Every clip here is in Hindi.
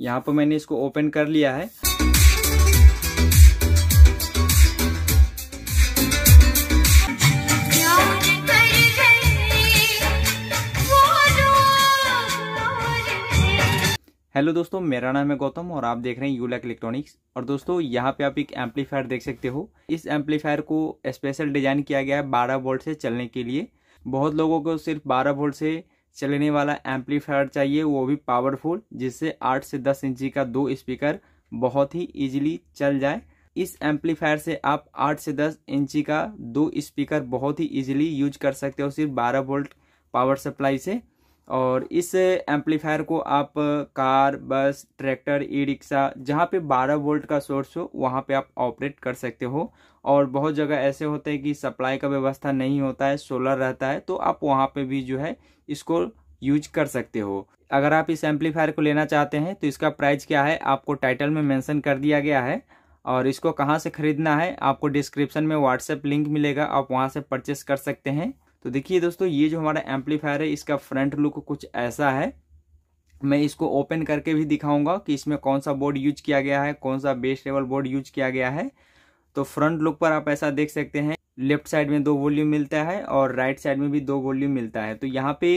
यहाँ पर मैंने इसको ओपन कर लिया है हेलो दोस्तों मेरा नाम है गौतम और आप देख रहे हैं यूलैक इलेक्ट्रॉनिक्स और दोस्तों यहाँ पे आप एक एम्पलीफायर देख सकते हो इस एम्पलीफायर को स्पेशल डिजाइन किया गया है 12 वोल्ट से चलने के लिए बहुत लोगों को सिर्फ 12 वोल्ट से चलने वाला एम्पलीफायर चाहिए वो भी पावरफुल जिससे आठ से दस इंची का दो स्पीकर बहुत ही इजीली चल जाए इस एम्पलीफायर से आप आठ से दस इंची का दो स्पीकर बहुत ही इजीली यूज कर सकते हो सिर्फ बारह वोल्ट पावर सप्लाई से और इस एम्पलीफायर को आप car bus tractor e rickshaw जहाँ पे 12 वोल्ट का सोर्स हो वहाँ पे आप ऑपरेट कर सकते हो और बहुत जगह ऐसे होते हैं कि सप्लाई का व्यवस्था नहीं होता है सोलर रहता है तो आप वहाँ पे भी जो है इसको यूज कर सकते हो अगर आप इस एम्पलीफायर को लेना चाहते हैं तो इसका प्राइस क्या है आपको टाइटल में मैंसन कर दिया गया है और इसको कहाँ से ख़रीदना है आपको डिस्क्रिप्शन में व्हाट्सएप लिंक मिलेगा आप वहाँ से परचेस कर सकते हैं तो देखिए दोस्तों ये जो हमारा एम्पलीफायर है इसका फ्रंट लुक कुछ ऐसा है मैं इसको ओपन करके भी दिखाऊंगा कि इसमें कौन सा बोर्ड यूज किया गया है कौन सा बेस लेवल बोर्ड यूज किया गया है तो फ्रंट लुक पर आप ऐसा देख सकते हैं लेफ्ट साइड में दो वॉल्यूम मिलता है और राइट साइड में भी दो वॉल्यूम मिलता है तो यहाँ पे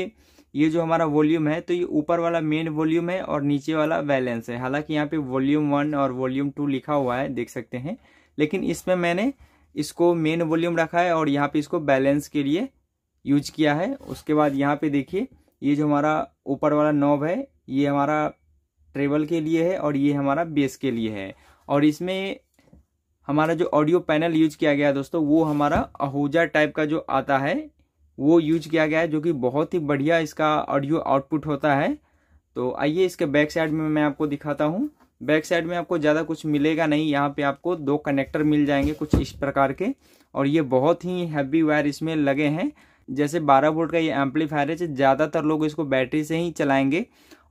ये जो हमारा वॉल्यूम है तो ये ऊपर वाला मेन वॉल्यूम है और नीचे वाला बैलेंस है हालांकि यहाँ पे वॉल्यूम वन और वॉल्यूम टू लिखा हुआ है देख सकते हैं लेकिन इसमें मैंने इसको मेन वॉल्यूम रखा है और यहाँ पे इसको बैलेंस के लिए यूज किया है उसके बाद यहाँ पे देखिए ये जो हमारा ऊपर वाला नॉब है ये हमारा ट्रेवल के लिए है और ये हमारा बेस के लिए है और इसमें हमारा जो ऑडियो पैनल यूज किया गया है दोस्तों वो हमारा अहूजा टाइप का जो आता है वो यूज किया गया है जो कि बहुत ही बढ़िया इसका ऑडियो आउटपुट होता है तो आइए इसके बैक साइड में मैं आपको दिखाता हूँ बैक साइड में आपको ज़्यादा कुछ मिलेगा नहीं यहाँ पे आपको दो कनेक्टर मिल जाएंगे कुछ इस प्रकार के और ये बहुत ही हैवी वायर इसमें लगे हैं जैसे बारह वोल्ट का ये एम्पलीफायर है ज़्यादातर लोग इसको बैटरी से ही चलाएंगे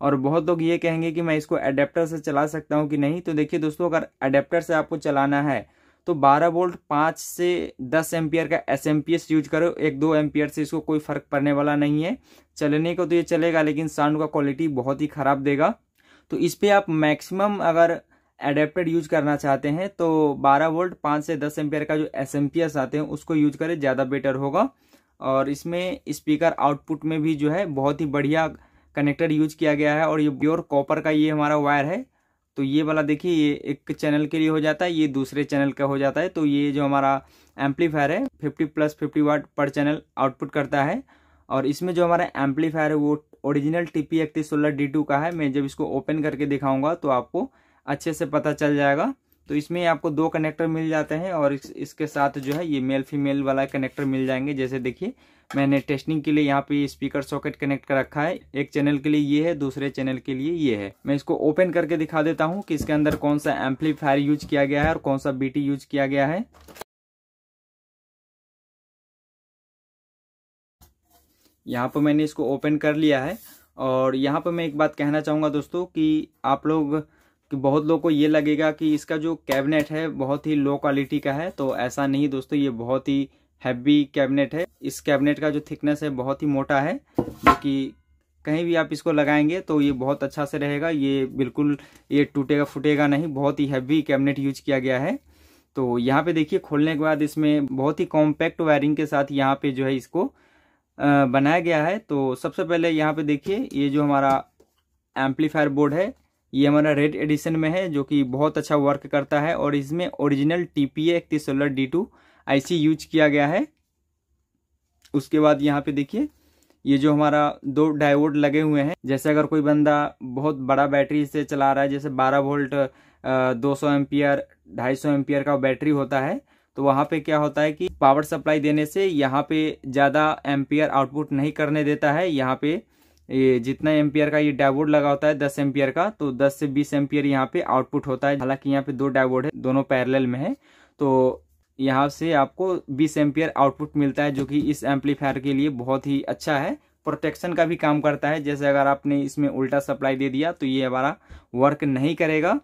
और बहुत लोग ये कहेंगे कि मैं इसको अडेप्टर से चला सकता हूँ कि नहीं तो देखिए दोस्तों अगर अडेप्टर से आपको चलाना है तो 12 वोल्ट 5 से 10 एम्पियर का एस यूज करो एक दो एम्पियर से इसको कोई फ़र्क पड़ने वाला नहीं है चलने को तो ये चलेगा लेकिन साउंड का क्वालिटी बहुत ही ख़राब देगा तो इस पर आप मैक्सिमम अगर एडेप्टेड यूज करना चाहते हैं तो 12 वोल्ट 5 से 10 एम्पियर का जो एस आते हैं उसको यूज करें ज़्यादा बेटर होगा और इसमें स्पीकर आउटपुट में भी जो है बहुत ही बढ़िया कनेक्टर यूज किया गया है और ये प्योर कॉपर का ये हमारा वायर है तो ये वाला देखिए ये एक चैनल के लिए हो जाता है ये दूसरे चैनल का हो जाता है तो ये जो हमारा एम्पलीफायर है 50 प्लस 50 वाट पर चैनल आउटपुट करता है और इसमें जो हमारा एम्पलीफायर है वो original T P D two का है मैं जब इसको ओपन करके दिखाऊंगा तो आपको अच्छे से पता चल जाएगा तो इसमें आपको दो कनेक्टर मिल जाते हैं और इस, इसके साथ जो है ये मेल फीमेल वाला कनेक्टर मिल जाएंगे जैसे देखिए मैंने टेस्टिंग के लिए यहाँ पे स्पीकर सॉकेट कनेक्ट कर रखा है एक चैनल के लिए ये है दूसरे चैनल के लिए ये है मैं इसको ओपन करके दिखा देता हूँ कि इसके अंदर कौन सा एम्पलीफायर यूज किया गया है और कौन सा बी यूज किया गया है यहाँ पर मैंने इसको ओपन कर लिया है और यहाँ पर मैं एक बात कहना चाहूँगा दोस्तों कि आप लोग कि बहुत लोग को ये लगेगा कि इसका जो कैबिनेट है बहुत ही लो क्वालिटी का है तो ऐसा नहीं दोस्तों ये बहुत ही हैवी कैबिनेट है इस कैबिनेट का जो थिकनेस है बहुत ही मोटा है जो कि कहीं भी आप इसको लगाएंगे तो ये बहुत अच्छा से रहेगा ये बिल्कुल ये टूटेगा फूटेगा नहीं बहुत ही हैवी कैबिनेट यूज किया गया है तो यहाँ पे देखिए खोलने के बाद इसमें बहुत ही कॉम्पैक्ट वायरिंग के साथ यहाँ पे जो है इसको बनाया गया है तो सबसे पहले यहाँ पे देखिए ये जो हमारा एम्पलीफायर बोर्ड है ये हमारा रेड एडिशन में है जो कि बहुत अच्छा वर्क करता है और इसमें ओरिजिनल टी पी इकतीस solar D two IC use किया गया है उसके बाद यहाँ पे देखिए ये जो हमारा दो डायोड लगे हुए हैं जैसे अगर कोई बंदा बहुत बड़ा बैटरी से चला रहा है जैसे 12 वोल्ट दो सौ एम्पियर ढाई सौ एम्पियर का बैटरी होता है तो वहाँ पे क्या होता है कि पावर सप्लाई देने से यहाँ पे ज़्यादा एम्पियर आउटपुट नहीं करने देता है यहाँ पे ये जितना एम्पियर का ये डायबोर्ड लगा होता है दस एम्पियर का तो दस से बीस एम्पियर यहाँ पे आउटपुट होता है हालांकि यहाँ पे दो डायबोर्ड है दोनों पैरेलल में है तो यहाँ से आपको बीस एम्पियर आउटपुट मिलता है जो कि इस एम्पलीफायर के लिए बहुत ही अच्छा है प्रोटेक्शन का भी काम करता है जैसे अगर आपने इसमें उल्टा सप्लाई दे दिया तो ये हमारा वर्क नहीं करेगा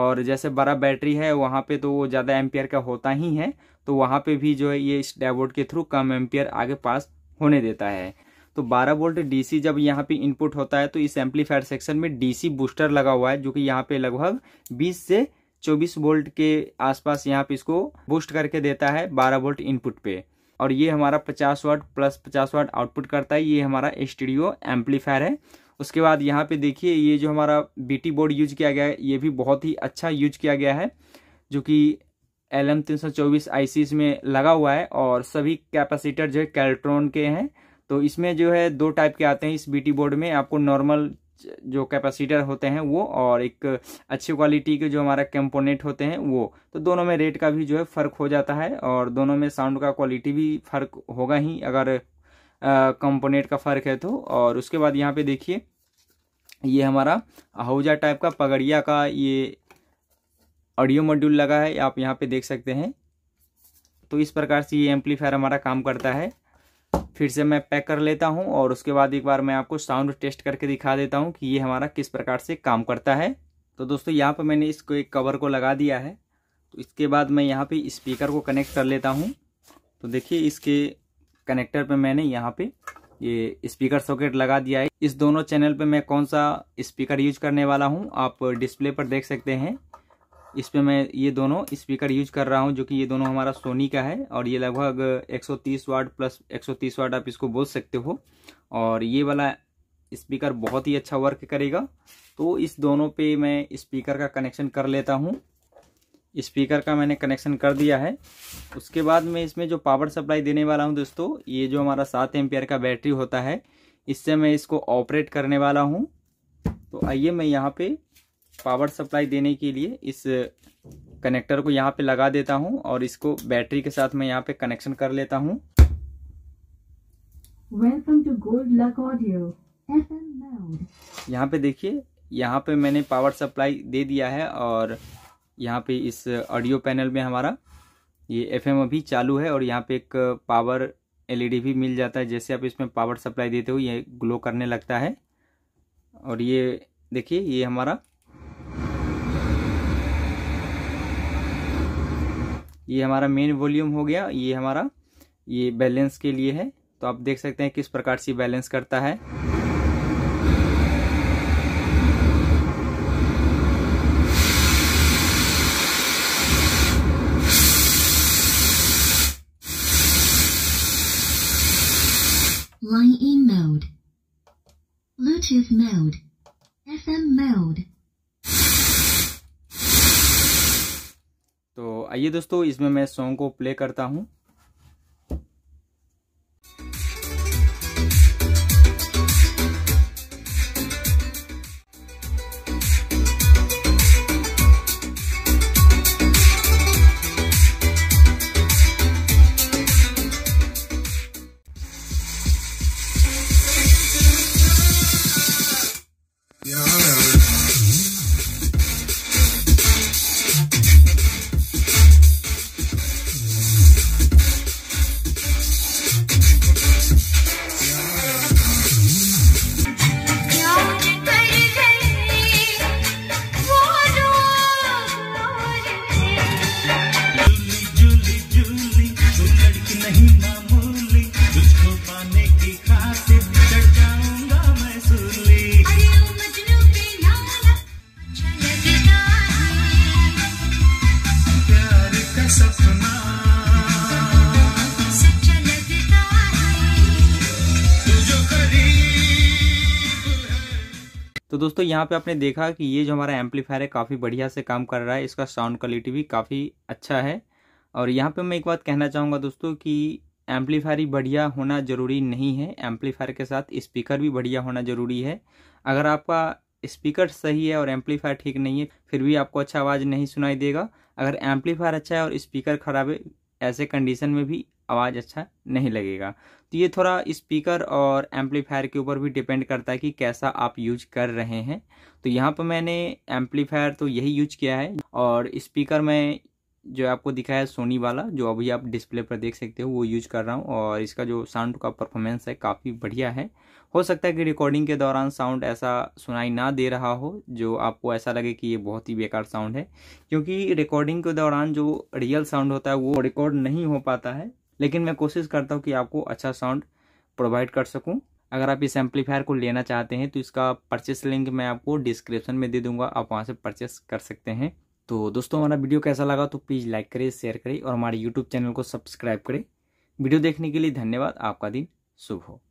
और जैसे बड़ा बैटरी है वहाँ पे तो वो ज़्यादा एम्पियर का होता ही है तो वहाँ पे भी जो है ये इस डायबोर्ड के थ्रू कम एम्पियर आगे पास होने देता है तो 12 वोल्ट डीसी जब यहाँ पे इनपुट होता है तो इस एम्पलीफायर सेक्शन में डीसी बूस्टर लगा हुआ है जो कि यहाँ पे लगभग 20 से 24 वोल्ट के आसपास यहाँ पे इसको बूस्ट करके देता है 12 वोल्ट इनपुट पे और ये हमारा 50 वाट प्लस 50 वाट आउटपुट करता है ये हमारा स्टूडियो एम्पलीफायर है उसके बाद यहाँ पे देखिए ये जो हमारा बी बोर्ड यूज किया गया है ये भी बहुत ही अच्छा यूज किया गया है जो कि एल एम तीन सौ चौबीस में लगा हुआ है और सभी कैपेसिटर जो है कैल्ट्रॉन के हैं तो इसमें जो है दो टाइप के आते हैं इस बीटी बोर्ड में आपको नॉर्मल जो कैपेसिटर होते हैं वो और एक अच्छी क्वालिटी के जो हमारा कंपोनेंट होते हैं वो तो दोनों में रेट का भी जो है फ़र्क हो जाता है और दोनों में साउंड का क्वालिटी भी फ़र्क होगा ही अगर कंपोनेंट का फ़र्क है तो और उसके बाद यहाँ पे देखिए ये हमारा आहूजा टाइप का पगड़िया का ये ऑडियो मॉड्यूल लगा है आप यहाँ पे देख सकते हैं तो इस प्रकार से ये एम्पलीफायर हमारा काम करता है फिर से मैं पैक कर लेता हूँ और उसके बाद एक बार मैं आपको साउंड टेस्ट करके दिखा देता हूँ कि ये हमारा किस प्रकार से काम करता है तो दोस्तों यहाँ पर मैंने इसको एक कवर को लगा दिया है तो इसके बाद मैं यहाँ पे स्पीकर को कनेक्ट कर लेता हूँ तो देखिए इसके कनेक्टर पे मैंने यहाँ पे ये स्पीकर सॉकेट लगा दिया है इस दोनों चैनल पे मैं कौन सा स्पीकर यूज करने वाला हूँ आप डिस्प्ले पर देख सकते हैं इस पर मैं ये दोनों स्पीकर यूज कर रहा हूँ जो कि ये दोनों हमारा सोनी का है और ये लगभग 130 वाट प्लस 130 वाट आप इसको बोल सकते हो और ये वाला स्पीकर बहुत ही अच्छा वर्क करेगा तो इस दोनों पे मैं स्पीकर का कनेक्शन कर लेता हूँ स्पीकर का मैंने कनेक्शन कर दिया है उसके बाद मैं इसमें जो पावर सप्लाई देने वाला हूँ दोस्तों ये जो हमारा सात एम्पियर का बैटरी होता है इससे मैं इसको ऑपरेट करने वाला हूँ तो आइए मैं यहाँ पर पावर सप्लाई देने के लिए इस कनेक्टर को यहाँ पे लगा देता हूँ और इसको बैटरी के साथ मैं यहाँ पे कनेक्शन कर लेता हूँ वेलकम टू लक यहाँ पे देखिए यहाँ पे मैंने पावर सप्लाई दे दिया है और यहाँ पे इस ऑडियो पैनल में हमारा ये एफएम अभी चालू है और यहाँ पे एक पावर एलईडी e भी मिल जाता है जैसे आप इसमें पावर सप्लाई देते हो ये ग्लो करने लगता है और ये देखिए ये हमारा ये हमारा मेन वॉल्यूम हो गया ये हमारा ये बैलेंस के लिए है तो आप देख सकते हैं किस प्रकार से बैलेंस करता है Line in mode, Bluetooth mode, FM mode. आइए दोस्तों इसमें मैं सॉन्ग को प्ले करता हूँ तो दोस्तों यहाँ पे आपने देखा कि ये जो हमारा एम्पलीफायर है काफ़ी बढ़िया से काम कर रहा है इसका साउंड क्वालिटी भी काफ़ी अच्छा है और यहाँ पे मैं एक बात कहना चाहूँगा दोस्तों कि एम्पलीफायर ही बढ़िया होना ज़रूरी नहीं है एम्पलीफायर के साथ स्पीकर भी बढ़िया होना ज़रूरी है अगर आपका स्पीकर सही है और एम्पलीफायर ठीक नहीं है फिर भी आपको अच्छा आवाज़ नहीं सुनाई देगा अगर एम्पलीफायर अच्छा है और स्पीकर ख़राब है ऐसे कंडीशन में भी आवाज़ अच्छा नहीं लगेगा तो ये थोड़ा स्पीकर और एम्पलीफायर के ऊपर भी डिपेंड करता है कि कैसा आप यूज कर रहे हैं तो यहाँ पर मैंने एम्पलीफायर तो यही यूज किया है और स्पीकर मैं जो आपको दिखाया है सोनी वाला जो अभी आप डिस्प्ले पर देख सकते हो वो यूज़ कर रहा हूँ और इसका जो साउंड का परफॉर्मेंस है काफ़ी बढ़िया है हो सकता है कि रिकॉर्डिंग के दौरान साउंड ऐसा सुनाई ना दे रहा हो जो आपको ऐसा लगे कि ये बहुत ही बेकार साउंड है क्योंकि रिकॉर्डिंग के दौरान जो रियल साउंड होता है वो रिकॉर्ड नहीं हो पाता है लेकिन मैं कोशिश करता हूँ कि आपको अच्छा साउंड प्रोवाइड कर सकूँ अगर आप इस एम्पलीफायर को लेना चाहते हैं तो इसका परचेस लिंक मैं आपको डिस्क्रिप्शन में दे दूंगा आप वहाँ से परचेस कर सकते हैं तो दोस्तों हमारा वीडियो कैसा लगा तो प्लीज़ लाइक करें शेयर करें और हमारे यूट्यूब चैनल को सब्सक्राइब करें वीडियो देखने के लिए धन्यवाद आपका दिन शुभ हो